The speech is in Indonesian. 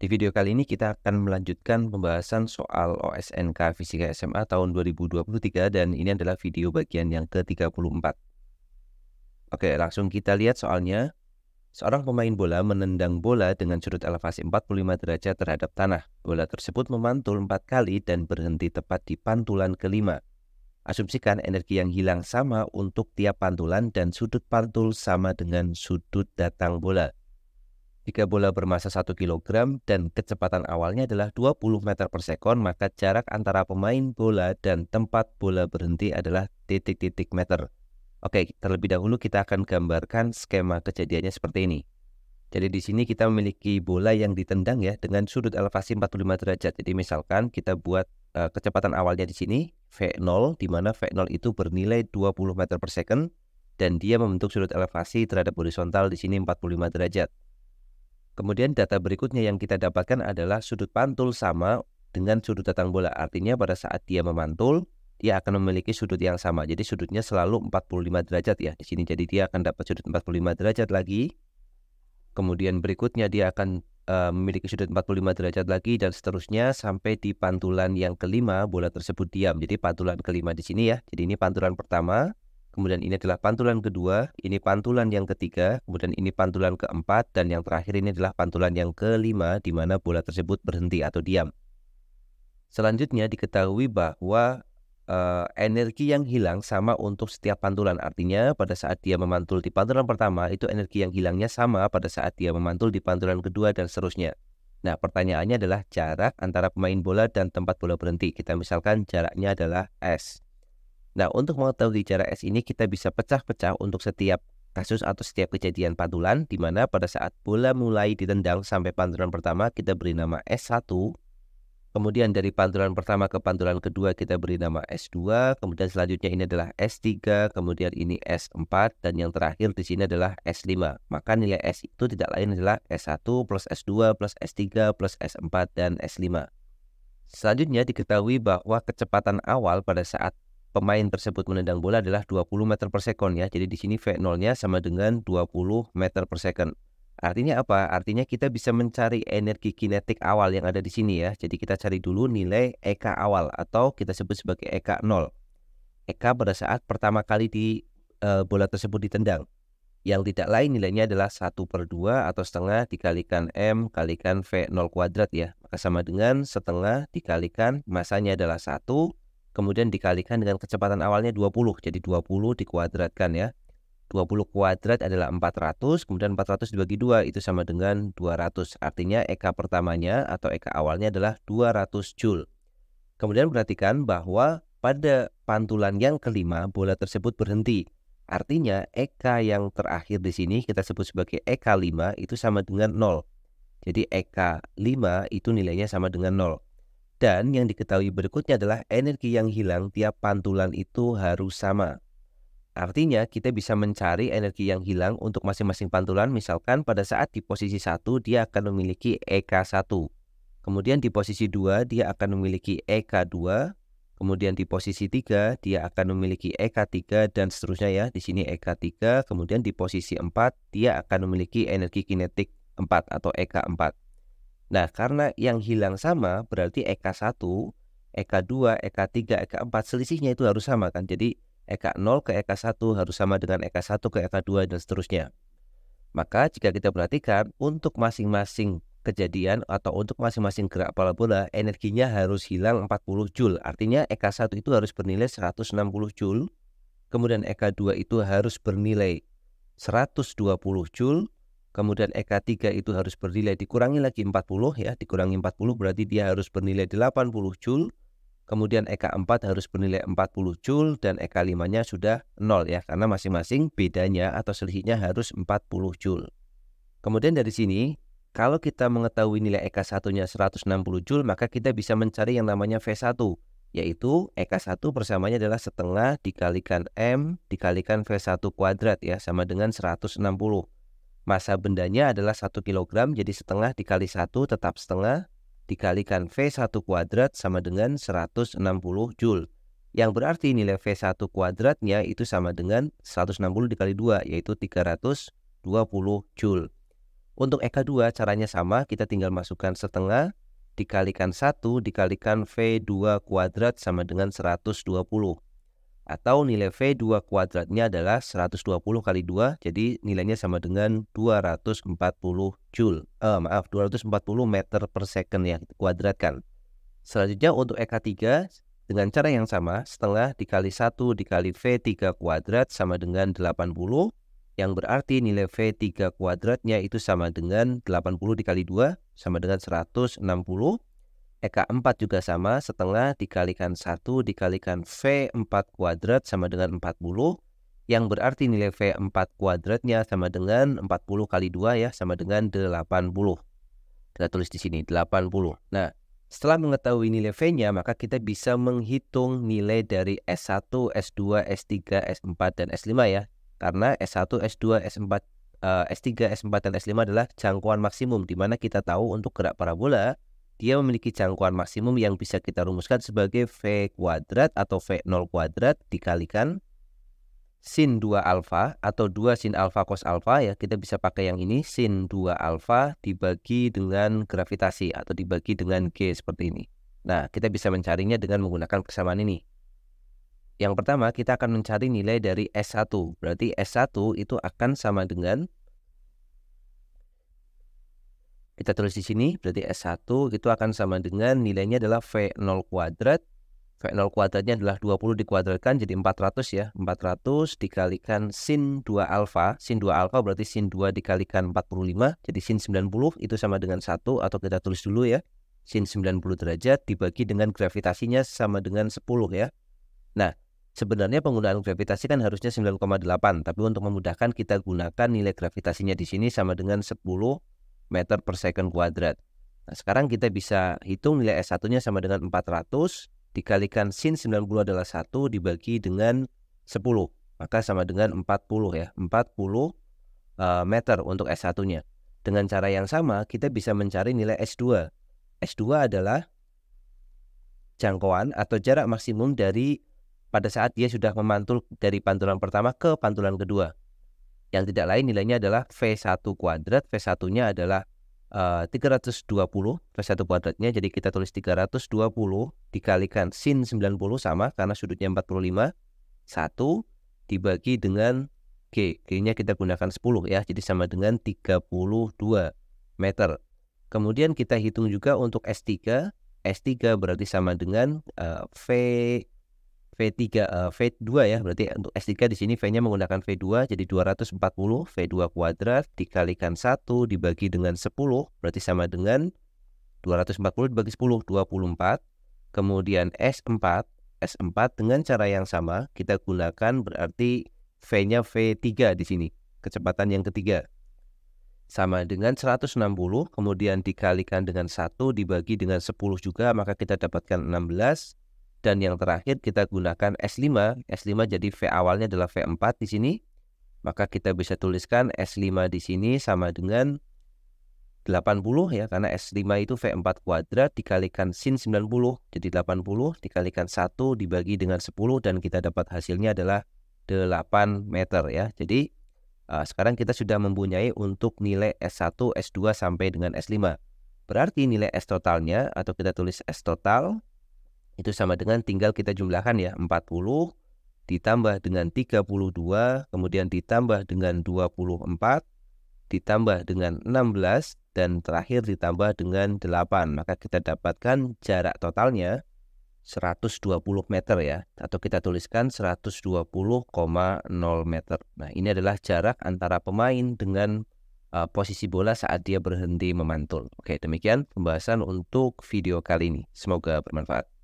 Di video kali ini kita akan melanjutkan pembahasan soal OSNK Fisika SMA tahun 2023 dan ini adalah video bagian yang ke-34. Oke, langsung kita lihat soalnya. Seorang pemain bola menendang bola dengan sudut elevasi 45 derajat terhadap tanah. Bola tersebut memantul 4 kali dan berhenti tepat di pantulan kelima. Asumsikan energi yang hilang sama untuk tiap pantulan dan sudut pantul sama dengan sudut datang bola. Jika bola bermassa 1 kg dan kecepatan awalnya adalah 20 meter per sekon, maka jarak antara pemain bola dan tempat bola berhenti adalah titik-titik meter. Oke, terlebih dahulu kita akan gambarkan skema kejadiannya seperti ini. Jadi di sini kita memiliki bola yang ditendang ya dengan sudut elevasi 45 derajat. Jadi misalkan kita buat uh, kecepatan awalnya di sini V0 di mana V0 itu bernilai 20 meter per second dan dia membentuk sudut elevasi terhadap horizontal di sini 45 derajat. Kemudian data berikutnya yang kita dapatkan adalah sudut pantul sama dengan sudut datang bola. Artinya pada saat dia memantul, dia akan memiliki sudut yang sama. Jadi sudutnya selalu 45 derajat ya di sini. Jadi dia akan dapat sudut 45 derajat lagi. Kemudian berikutnya dia akan eh, memiliki sudut 45 derajat lagi dan seterusnya sampai di pantulan yang kelima bola tersebut diam. Jadi pantulan kelima di sini ya. Jadi ini pantulan pertama, Kemudian ini adalah pantulan kedua, ini pantulan yang ketiga, kemudian ini pantulan keempat, dan yang terakhir ini adalah pantulan yang kelima di mana bola tersebut berhenti atau diam. Selanjutnya diketahui bahwa uh, energi yang hilang sama untuk setiap pantulan. Artinya pada saat dia memantul di pantulan pertama itu energi yang hilangnya sama pada saat dia memantul di pantulan kedua dan seterusnya. Nah pertanyaannya adalah jarak antara pemain bola dan tempat bola berhenti. Kita misalkan jaraknya adalah S. Nah, untuk mengetahui cara S ini kita bisa pecah-pecah untuk setiap kasus atau setiap kejadian pantulan di mana pada saat bola mulai ditendang sampai pantulan pertama kita beri nama S1. Kemudian dari pantulan pertama ke pantulan kedua kita beri nama S2, kemudian selanjutnya ini adalah S3, kemudian ini S4 dan yang terakhir di sini adalah S5. Maka nilai S itu tidak lain adalah S1 plus S2 plus S3 plus S4 dan S5. Selanjutnya diketahui bahwa kecepatan awal pada saat pemain tersebut menendang bola adalah 20 meter per second ya. Jadi di sini V0-nya sama dengan 20 meter per second. Artinya apa? Artinya kita bisa mencari energi kinetik awal yang ada di sini ya. Jadi kita cari dulu nilai EK awal atau kita sebut sebagai EK 0. EK pada saat pertama kali di e, bola tersebut ditendang. Yang tidak lain nilainya adalah 1 per 2 atau setengah dikalikan M kalikan V0 kuadrat ya. Maka sama dengan setengah dikalikan masanya adalah 1 kemudian dikalikan dengan kecepatan awalnya 20 jadi 20 dikuadratkan ya 20 kuadrat adalah 400 kemudian 400 dibagi 2 itu sama dengan 200 artinya EK pertamanya atau EK awalnya adalah 200 Joule kemudian perhatikan bahwa pada pantulan yang kelima bola tersebut berhenti artinya EK yang terakhir di sini kita sebut sebagai EK 5 itu sama dengan 0 jadi EK 5 itu nilainya sama dengan 0 dan yang diketahui berikutnya adalah energi yang hilang tiap pantulan itu harus sama. Artinya kita bisa mencari energi yang hilang untuk masing-masing pantulan misalkan pada saat di posisi 1 dia akan memiliki EK1. Kemudian di posisi 2 dia akan memiliki EK2. Kemudian di posisi 3 dia akan memiliki EK3 dan seterusnya ya. Di sini EK3, kemudian di posisi 4 dia akan memiliki energi kinetik 4 atau EK4. Nah, karena yang hilang sama berarti EK1, EK2, EK3, EK4 selisihnya itu harus sama kan. Jadi EK0 ke EK1 harus sama dengan EK1 ke EK2 dan seterusnya. Maka jika kita perhatikan untuk masing-masing kejadian atau untuk masing-masing gerak bola, energinya harus hilang 40 joule. Artinya EK1 itu harus bernilai 160 joule, kemudian EK2 itu harus bernilai 120 joule kemudian EK3 itu harus bernilai dikurangi lagi 40 ya, dikurangi 40 berarti dia harus bernilai 80 Joule, kemudian EK4 harus bernilai 40 Joule dan EK5-nya sudah 0 ya, karena masing-masing bedanya atau selisihnya harus 40 Joule. Kemudian dari sini, kalau kita mengetahui nilai EK1-nya 160 Joule, maka kita bisa mencari yang namanya V1, yaitu EK1 persamanya adalah setengah dikalikan M dikalikan V1 kuadrat ya, sama dengan 160. Masa bendanya adalah 1 kg, jadi setengah dikali 1 tetap setengah, dikalikan V1 kuadrat sama dengan 160 Joule. Yang berarti nilai V1 kuadratnya itu sama dengan 160 dikali 2, yaitu 320 Joule. Untuk EK2 caranya sama, kita tinggal masukkan setengah, dikalikan 1, dikalikan V2 kuadrat sama dengan 120 atau nilai V2 kuadratnya adalah 120 kali 2 jadi nilainya sama dengan 240 joule uh, maaf 240 meter per second ya kuadratkan selanjutnya untuk EK3 dengan cara yang sama setengah dikali 1 dikali V3 kuadrat sama dengan 80 yang berarti nilai V3 kuadratnya itu sama dengan 80 dikali 2 sama dengan 160 EK4 eh, juga sama, setengah dikalikan 1 dikalikan V4 kuadrat sama dengan 40 yang berarti nilai V4 kuadratnya sama dengan 40 kali 2 ya sama dengan 80. Kita tulis di sini 80. Nah, setelah mengetahui nilai V-nya, maka kita bisa menghitung nilai dari S1, S2, S3, S4, dan S5 ya. Karena S1, S2, S4, S3, S4, dan S5 adalah jangkauan maksimum di mana kita tahu untuk gerak parabola dia memiliki jangkauan maksimum yang bisa kita rumuskan sebagai V kuadrat atau V0 kuadrat dikalikan sin 2 alfa atau 2 sin alfa cos alfa ya kita bisa pakai yang ini sin 2 alfa dibagi dengan gravitasi atau dibagi dengan G seperti ini. Nah kita bisa mencarinya dengan menggunakan persamaan ini. Yang pertama kita akan mencari nilai dari S1 berarti S1 itu akan sama dengan kita tulis di sini, berarti S1 itu akan sama dengan nilainya adalah V0 kuadrat. V0 kuadratnya adalah 20 dikuadratkan jadi 400 ya. 400 dikalikan sin 2 alfa. Sin 2 alfa berarti sin 2 dikalikan 45. Jadi sin 90 itu sama dengan 1 atau kita tulis dulu ya. Sin 90 derajat dibagi dengan gravitasinya sama dengan 10 ya. Nah, sebenarnya penggunaan gravitasi kan harusnya 9,8, tapi untuk memudahkan kita gunakan nilai gravitasinya di sini sama dengan 10 meter per second kuadrat. Nah, sekarang kita bisa hitung nilai S1-nya sama dengan 400 dikalikan sin 90 adalah 1 dibagi dengan 10. Maka sama dengan 40 ya, 40 uh, e, meter untuk S1-nya. Dengan cara yang sama, kita bisa mencari nilai S2. S2 adalah jangkauan atau jarak maksimum dari pada saat dia sudah memantul dari pantulan pertama ke pantulan kedua yang tidak lain nilainya adalah V1 kuadrat, V1-nya adalah uh, 320, V1 kuadratnya jadi kita tulis 320 dikalikan sin 90 sama karena sudutnya 45, 1 dibagi dengan G, G-nya kita gunakan 10 ya, jadi sama dengan 32 meter. Kemudian kita hitung juga untuk S3, S3 berarti sama dengan uh, V V3 uh, V2 ya berarti untuk S3 di sini V-nya menggunakan V2 jadi 240 V2 kuadrat dikalikan 1 dibagi dengan 10 berarti sama dengan 240 dibagi 10 24 kemudian S4 S4 dengan cara yang sama kita gunakan berarti V-nya V3 di sini kecepatan yang ketiga sama dengan 160 kemudian dikalikan dengan 1 dibagi dengan 10 juga maka kita dapatkan 16 dan yang terakhir kita gunakan S5. S5 jadi V awalnya adalah V4 di sini. Maka kita bisa tuliskan S5 di sini sama dengan 80 ya karena S5 itu V4 kuadrat dikalikan sin 90 jadi 80 dikalikan 1 dibagi dengan 10 dan kita dapat hasilnya adalah 8 meter ya. Jadi uh, sekarang kita sudah mempunyai untuk nilai S1, S2 sampai dengan S5. Berarti nilai S totalnya atau kita tulis S total itu sama dengan tinggal kita jumlahkan ya 40 ditambah dengan 32 kemudian ditambah dengan 24 ditambah dengan 16 dan terakhir ditambah dengan 8 maka kita dapatkan jarak totalnya 120 meter ya atau kita tuliskan 120,0 meter. Nah, ini adalah jarak antara pemain dengan uh, posisi bola saat dia berhenti memantul. Oke, demikian pembahasan untuk video kali ini. Semoga bermanfaat.